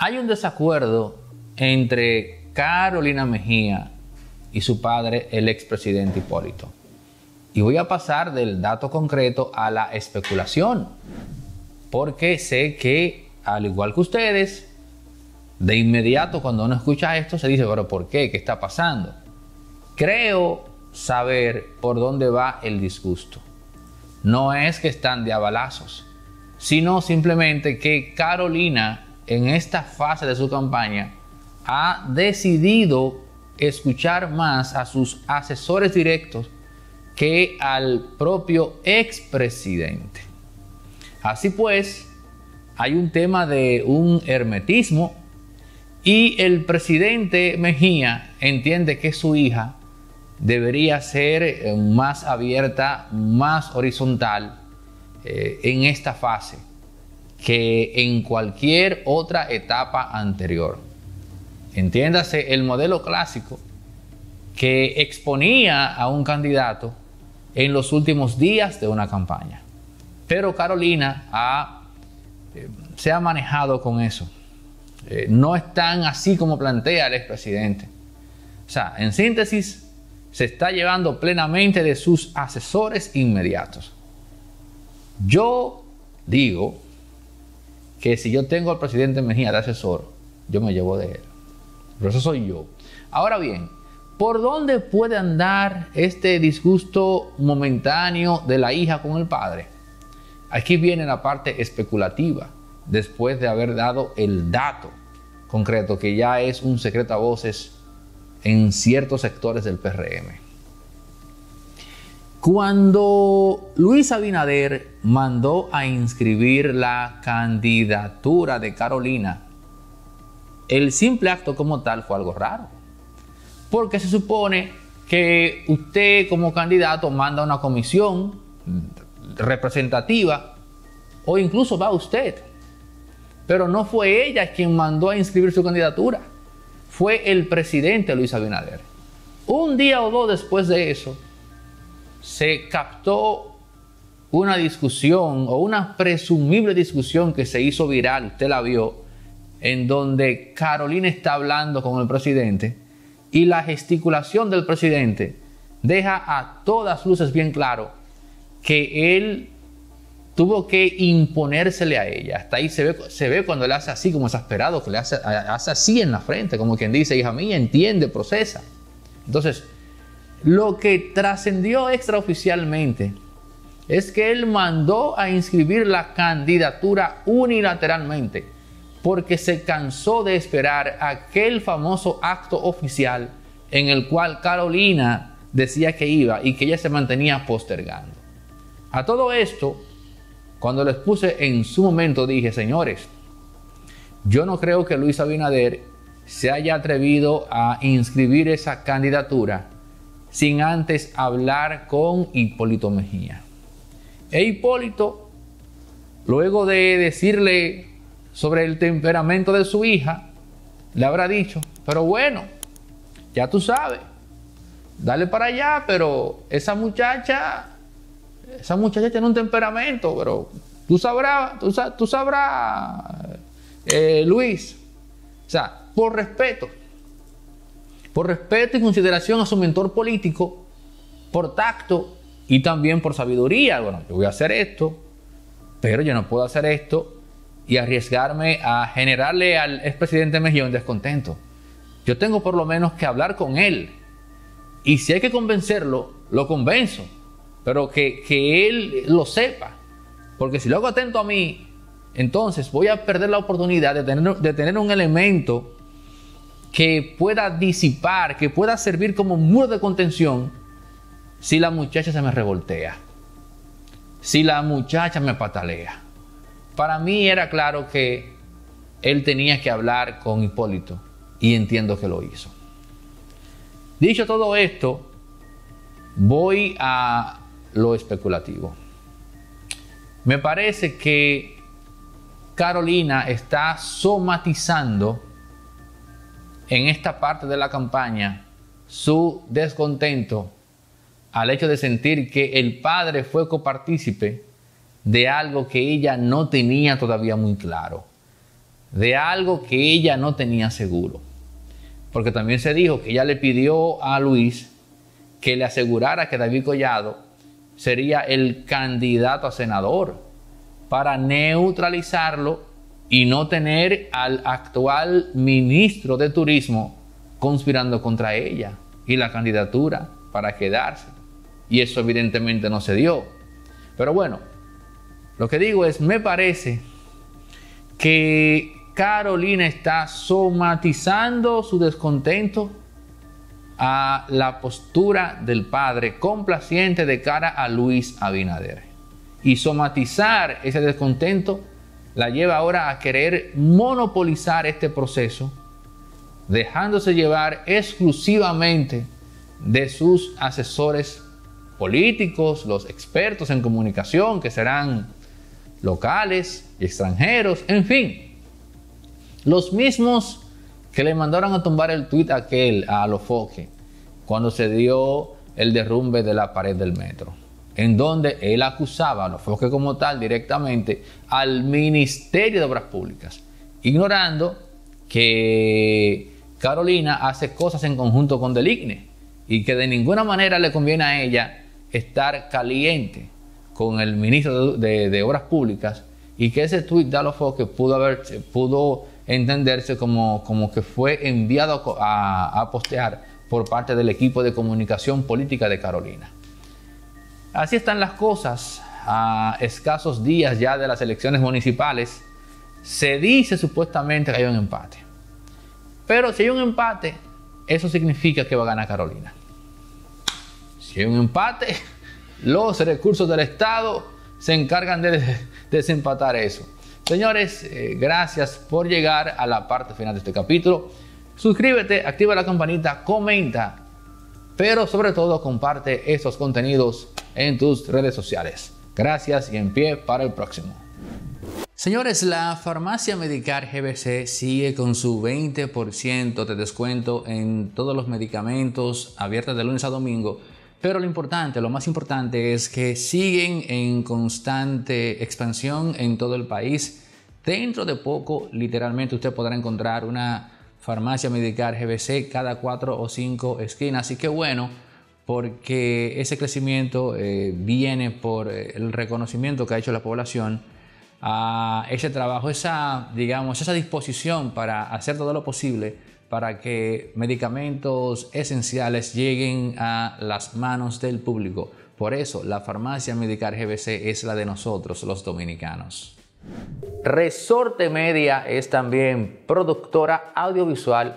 Hay un desacuerdo entre Carolina Mejía y su padre, el expresidente Hipólito. Y voy a pasar del dato concreto a la especulación, porque sé que, al igual que ustedes, de inmediato cuando uno escucha esto se dice, pero ¿por qué? ¿Qué está pasando? Creo saber por dónde va el disgusto. No es que están de abalazos, sino simplemente que Carolina en esta fase de su campaña ha decidido escuchar más a sus asesores directos que al propio expresidente. Así pues, hay un tema de un hermetismo y el presidente Mejía entiende que su hija debería ser eh, más abierta, más horizontal eh, en esta fase que en cualquier otra etapa anterior. Entiéndase el modelo clásico que exponía a un candidato en los últimos días de una campaña. Pero Carolina eh, se ha manejado con eso. Eh, no es tan así como plantea el expresidente. O sea, en síntesis, se está llevando plenamente de sus asesores inmediatos. Yo digo que si yo tengo al presidente Mejía de asesor, yo me llevo de él. Pero eso soy yo. Ahora bien, ¿por dónde puede andar este disgusto momentáneo de la hija con el padre? Aquí viene la parte especulativa, después de haber dado el dato concreto, que ya es un secreto a voces en ciertos sectores del PRM. Cuando Luis Abinader mandó a inscribir la candidatura de Carolina, el simple acto como tal fue algo raro. Porque se supone que usted como candidato manda una comisión representativa o incluso va usted. Pero no fue ella quien mandó a inscribir su candidatura. Fue el presidente Luis Abinader. Un día o dos después de eso, se captó una discusión o una presumible discusión que se hizo viral, usted la vio, en donde Carolina está hablando con el presidente y la gesticulación del presidente deja a todas luces bien claro que él tuvo que imponérsele a ella. Hasta ahí se ve, se ve cuando le hace así, como exasperado, que le hace, hace así en la frente, como quien dice, hija mía, entiende, procesa. Entonces, lo que trascendió extraoficialmente es que él mandó a inscribir la candidatura unilateralmente, porque se cansó de esperar aquel famoso acto oficial en el cual Carolina decía que iba y que ella se mantenía postergando. A todo esto, cuando les puse en su momento, dije, señores, yo no creo que Luis Abinader se haya atrevido a inscribir esa candidatura sin antes hablar con Hipólito Mejía. E Hipólito, luego de decirle sobre el temperamento de su hija, le habrá dicho, pero bueno, ya tú sabes, dale para allá, pero esa muchacha, esa muchacha tiene un temperamento, pero tú sabrás, tú, sabrás, eh, Luis, o sea, por respeto, por respeto y consideración a su mentor político, por tacto y también por sabiduría. Bueno, yo voy a hacer esto, pero yo no puedo hacer esto y arriesgarme a generarle al expresidente Mejía un descontento. Yo tengo por lo menos que hablar con él. Y si hay que convencerlo, lo convenzo. Pero que, él lo sepa. Porque si lo hago atento a mí, entonces voy a perder la oportunidad de tener, de tener un elemento que pueda disipar, que pueda servir como muro de contención si la muchacha se me revoltea, si la muchacha me patalea. Para mí era claro que él tenía que hablar con Hipólito y entiendo que lo hizo. Dicho todo esto, voy a lo especulativo. Me parece que Carolina está somatizando en esta parte de la campaña su descontento al hecho de sentir que el padre fue copartícipe de algo que ella no tenía todavía muy claro, de algo que ella no tenía seguro. Porque también se dijo que ella le pidió a Luis que le asegurara que David Collado sería el candidato a senador para neutralizarlo y no tener al actual ministro de Turismo conspirando contra ella y la candidatura para quedarse. Y eso evidentemente no se dio. Pero bueno, lo que digo es, me parece que Carolina está somatizando su descontento a la postura del padre complaciente de cara a Luis Abinader. Y somatizar ese descontento la lleva ahora a querer monopolizar este proceso, dejándose llevar exclusivamente de sus asesores políticos, los expertos en comunicación, que serán locales y extranjeros, en fin, los mismos que le mandaron a tumbar el tuit aquel a Alofoque cuando se dio el derrumbe de la pared del metro en donde él acusaba, a fue que como tal directamente, al Ministerio de Obras Públicas, ignorando que Carolina hace cosas en conjunto con Deligne y que de ninguna manera le conviene a ella estar caliente con el ministro de, Obras Públicas y que ese tuit de Alofoque pudo, haber, pudo entenderse como, como que fue enviado a postear por parte del equipo de comunicación política de Carolina. Así están las cosas a escasos días ya de las elecciones municipales. Se dice supuestamente que hay un empate. Pero si hay un empate, eso significa que va a ganar Carolina. Si hay un empate, los recursos del Estado se encargan de desempatar eso. Señores, eh, gracias por llegar a la parte final de este capítulo. Suscríbete, activa la campanita, comenta, pero sobre todo comparte esos contenidos en tus redes sociales. Gracias y en pie para el próximo. Señores, la farmacia Medicar GBC sigue con su 20% de descuento en todos los medicamentos abiertas de lunes a domingo. Pero lo importante, lo más importante es que siguen en constante expansión en todo el país. Dentro de poco, literalmente, usted podrá encontrar una farmacia Medicar GBC cada cuatro o cinco esquinas. Así que bueno, porque ese crecimiento eh, viene por eh, el reconocimiento que ha hecho la población a ese trabajo, esa, digamos, esa disposición para hacer todo lo posible para que medicamentos esenciales lleguen a las manos del público. Por eso, la farmacia medical GBC es la de nosotros, los dominicanos. Resorte Media es también productora audiovisual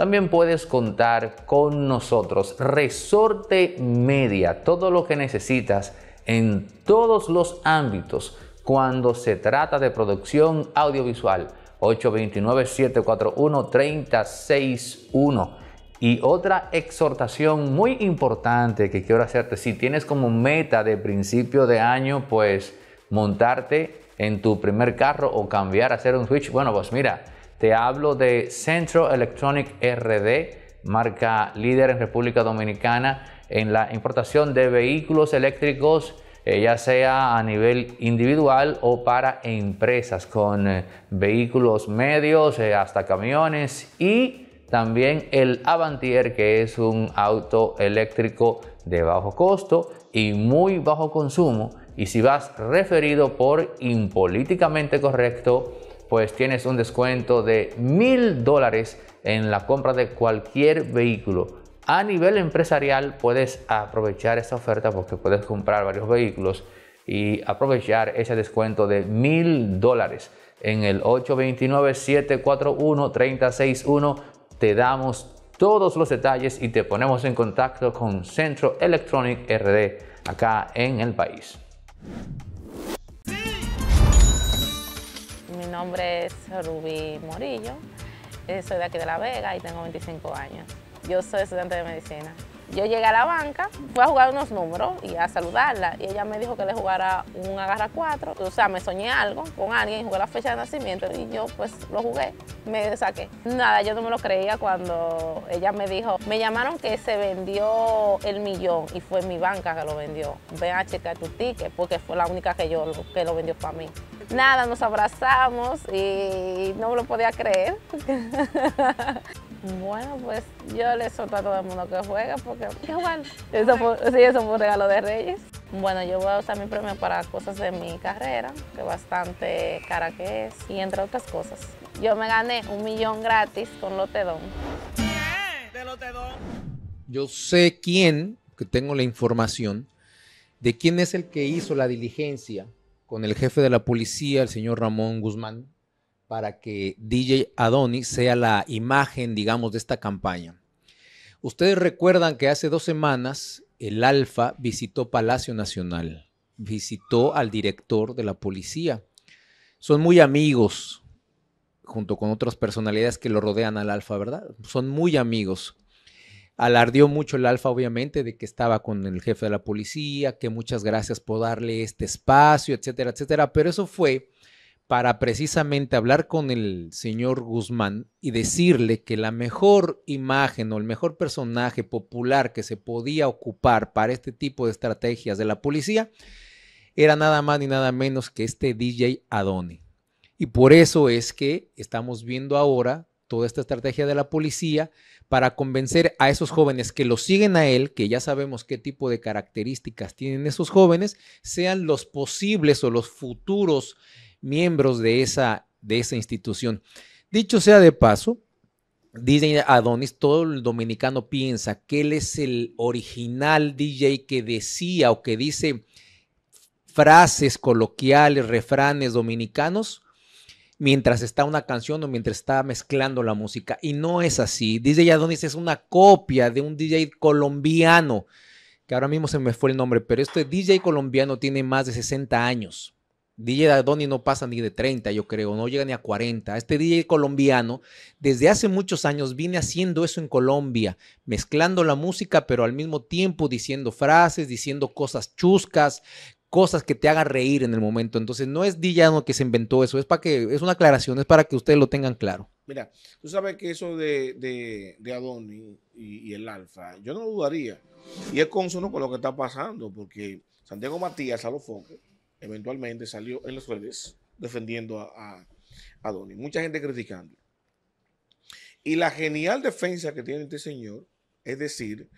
también puedes contar con nosotros. Resorte Media, todo lo que necesitas en todos los ámbitos cuando se trata de producción audiovisual. 829-741-3061. Y otra exhortación muy importante que quiero hacerte, si tienes como meta de principio de año, pues montarte en tu primer carro o cambiar, hacer un switch, bueno, pues mira, te hablo de Centro Electronic RD, marca líder en República Dominicana en la importación de vehículos eléctricos, eh, ya sea a nivel individual o para empresas, con eh, vehículos medios, eh, hasta camiones y también el Avantier, que es un auto eléctrico de bajo costo y muy bajo consumo. Y si vas referido por impolíticamente correcto, pues tienes un descuento de mil dólares en la compra de cualquier vehículo. A nivel empresarial puedes aprovechar esta oferta porque puedes comprar varios vehículos y aprovechar ese descuento de mil dólares en el 829-741-361. Te damos todos los detalles y te ponemos en contacto con Centro Electronic RD acá en el país. mi nombre es Rubí Morillo, eh, soy de aquí de La Vega y tengo 25 años. Yo soy estudiante de medicina. Yo llegué a la banca, fui a jugar unos números y a saludarla y ella me dijo que le jugara un agarra cuatro. O sea, me soñé algo con alguien, jugué la fecha de nacimiento y yo pues lo jugué, me saqué. Nada, yo no me lo creía cuando ella me dijo, me llamaron que se vendió el millón y fue mi banca que lo vendió. Ven a checar tu ticket porque fue la única que yo que lo vendió para mí nada, nos abrazamos y no me lo podía creer. bueno, pues yo le suelto a todo el mundo que juega porque igual, ah, eso fue, sí, eso fue un regalo de Reyes. Bueno, yo voy a usar mi premio para cosas de mi carrera, que bastante cara que es, y entre otras cosas. Yo me gané un millón gratis con Lotedón. ¿De Lotedón? Yo sé quién, que tengo la información, de quién es el que hizo la diligencia con el jefe de la policía, el señor Ramón Guzmán, para que DJ Adonis sea la imagen, digamos, de esta campaña. Ustedes recuerdan que hace dos semanas el Alfa visitó Palacio Nacional, visitó al director de la policía. Son muy amigos, junto con otras personalidades que lo rodean al Alfa, ¿verdad? Son muy amigos. Alardió mucho el alfa, obviamente, de que estaba con el jefe de la policía, que muchas gracias por darle este espacio, etcétera, etcétera. Pero eso fue para precisamente hablar con el señor Guzmán y decirle que la mejor imagen o el mejor personaje popular que se podía ocupar para este tipo de estrategias de la policía era nada más ni nada menos que este DJ Adoni. Y por eso es que estamos viendo ahora toda esta estrategia de la policía para convencer a esos jóvenes que lo siguen a él, que ya sabemos qué tipo de características tienen esos jóvenes, sean los posibles o los futuros miembros de esa, de esa institución. Dicho sea de paso, DJ Adonis, todo el dominicano piensa que él es el original DJ que decía o que dice frases coloquiales, refranes dominicanos mientras está una canción o mientras está mezclando la música. Y no es así. DJ Adonis es una copia de un DJ colombiano, que ahora mismo se me fue el nombre, pero este DJ colombiano tiene más de 60 años. DJ Adonis no pasa ni de 30, yo creo, no llega ni a 40. Este DJ colombiano, desde hace muchos años, viene haciendo eso en Colombia, mezclando la música, pero al mismo tiempo diciendo frases, diciendo cosas chuscas, cosas que te hagan reír en el momento. Entonces, no es Dillano que se inventó eso, es para que, es una aclaración, es para que ustedes lo tengan claro. Mira, tú sabes que eso de, de, Adonis y, el Alfa, yo no lo dudaría. Y es consono con lo que está pasando, porque Santiago Matías Alofoque eventualmente salió en las redes defendiendo a, a, Adonis. Mucha gente criticando. Y la genial defensa que tiene este señor es decir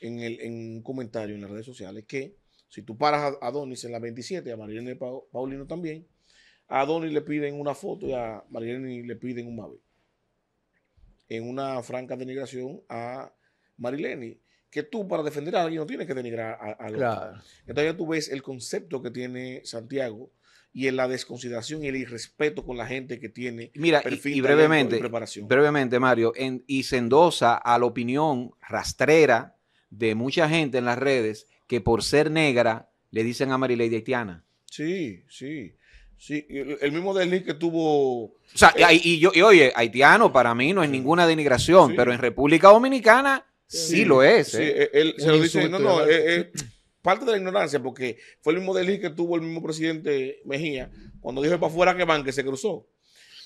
en, en un comentario en las redes sociales que si tú paras a Donis en la 27, a Marilene Paulino también, a Donis le piden una foto y a Marilene le piden un mabe En una franca denigración a Marilene, que tú para defender a alguien no tienes que denigrar a, a claro. Entonces ya tú ves el concepto que tiene Santiago y en la desconsideración y el irrespeto con la gente que tiene Mira, y, brevemente, brevemente Mario, y se a la opinión rastrera de mucha gente en las redes que por ser negra le dicen a Marilady haitiana. Sí, sí. Sí, el mismo desliz que tuvo. O sea, eh, y, yo, y oye, haitiano para mí no es ninguna denigración, pero en República Dominicana sí, lo es. Sí, ¿eh? Eh, él se lo dice, no, no, es, parte de la ignorancia, porque fue el mismo desliz que tuvo el mismo presidente Mejía cuando dijo para afuera que van, que se cruzó.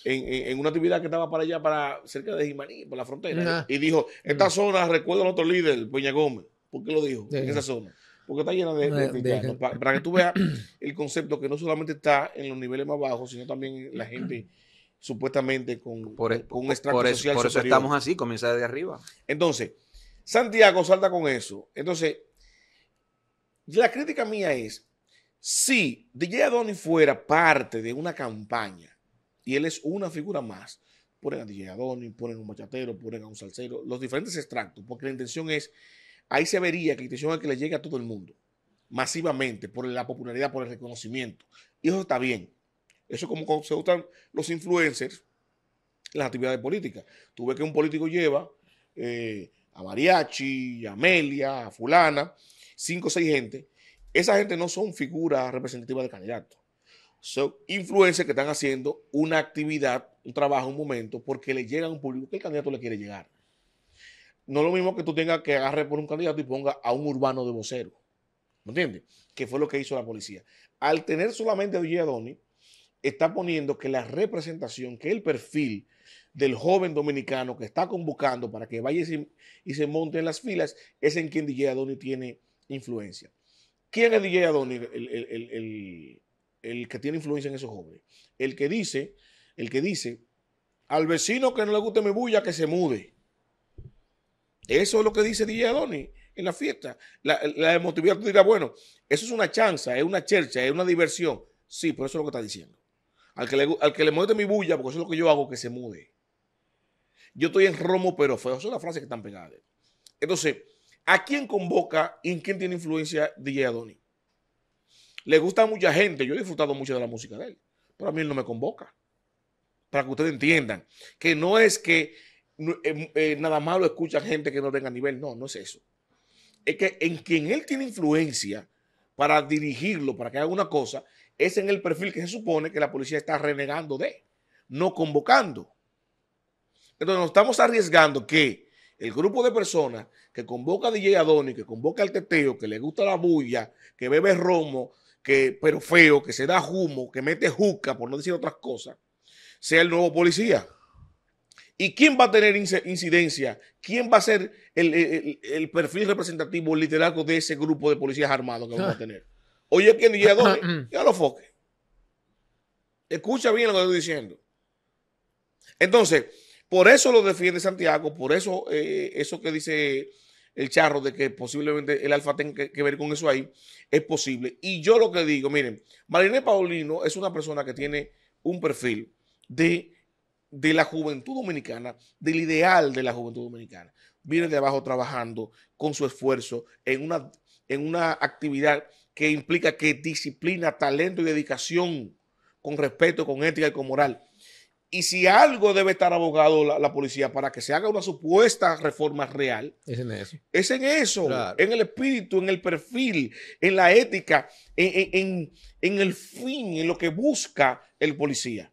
En, una actividad que estaba para allá, para cerca de Jimaní, por la frontera. Y dijo: Esta mm. zona recuerda a otro líder, Peña Gómez. ¿Por qué lo dijo? En esa zona porque está llena de, para, que tú veas el concepto que no solamente está en los niveles más bajos, sino también la gente supuestamente con, e, un extracto por social Por eso estamos así, comienza desde arriba. Entonces, Santiago salta con eso. Entonces, la crítica mía es, si DJ Adoni fuera parte de una campaña y él es una figura más, ponen a DJ Adoni, ponen a un machatero, ponen a un salsero, los diferentes extractos, porque la intención es ahí se vería que la intención es que le llegue a todo el mundo, masivamente, por la popularidad, por el reconocimiento. Y eso está bien. Eso es como se usan los influencers en las actividades políticas. Tú ves que un político lleva eh, a Mariachi, a Amelia, a Fulana, cinco o seis gente. Esa gente no son figuras representativas del candidato. Son influencers que están haciendo una actividad, un trabajo, un momento, porque le llega a un público que el candidato le quiere llegar. No es lo mismo que tú tengas que agarre por un candidato y ponga a un urbano de vocero. ¿Me entiendes? Que fue lo que hizo la policía. Al tener solamente a Adoni, está poniendo que la representación, que el perfil del joven dominicano que está convocando para que vaya y se, monte en las filas es en quien DJ Adoni tiene influencia. ¿Quién es DJ Adoni, el, que tiene influencia en esos jóvenes? El que dice, el que dice, al vecino que no le guste mi bulla, que se mude. Eso es lo que dice DJ Adonis en la fiesta. La, la emotividad tú dirás, bueno, eso es una chanza, es una chercha, es una diversión. Sí, por eso es lo que está diciendo. Al que, le, al que le mi bulla, porque eso es lo que yo hago, que se mude. Yo estoy en Romo, pero fue. Esas son las frases que están pegadas. Entonces, ¿a quién convoca y en quién tiene influencia DJ Adonis? Le gusta a mucha gente. Yo he disfrutado mucho de la música de él, pero a mí él no me convoca. Para que ustedes entiendan que no es que eh, eh, nada más lo escucha gente que no tenga nivel. No, no es eso. Es que en quien él tiene influencia para dirigirlo, para que haga una cosa, es en el perfil que se supone que la policía está renegando de, no convocando. Entonces nos estamos arriesgando que el grupo de personas que convoca a DJ Adoni, que convoca al teteo, que le gusta la bulla, que bebe romo, que, pero feo, que se da humo, que mete juca, por no decir otras cosas, sea el nuevo policía. ¿Y quién va a tener incidencia? ¿Quién va a ser el, perfil representativo, el de ese grupo de policías armados que vamos a tener? Oye, ¿quién llega dónde? Ya lo foque. Escucha bien lo que estoy diciendo. Entonces, por eso lo defiende Santiago, por eso eh, eso que dice el charro de que posiblemente el alfa tenga que, ver con eso ahí, es posible. Y yo lo que digo, miren, Marinette Paulino es una persona que tiene un perfil de de la juventud dominicana, del ideal de la juventud dominicana. Viene de abajo trabajando con su esfuerzo en una, en una actividad que implica que disciplina, talento y dedicación con respeto, con ética y con moral. Y si algo debe estar abogado la, policía para que se haga una supuesta reforma real, es en eso. en el espíritu, en el perfil, en la ética, en el fin, en lo que busca el policía.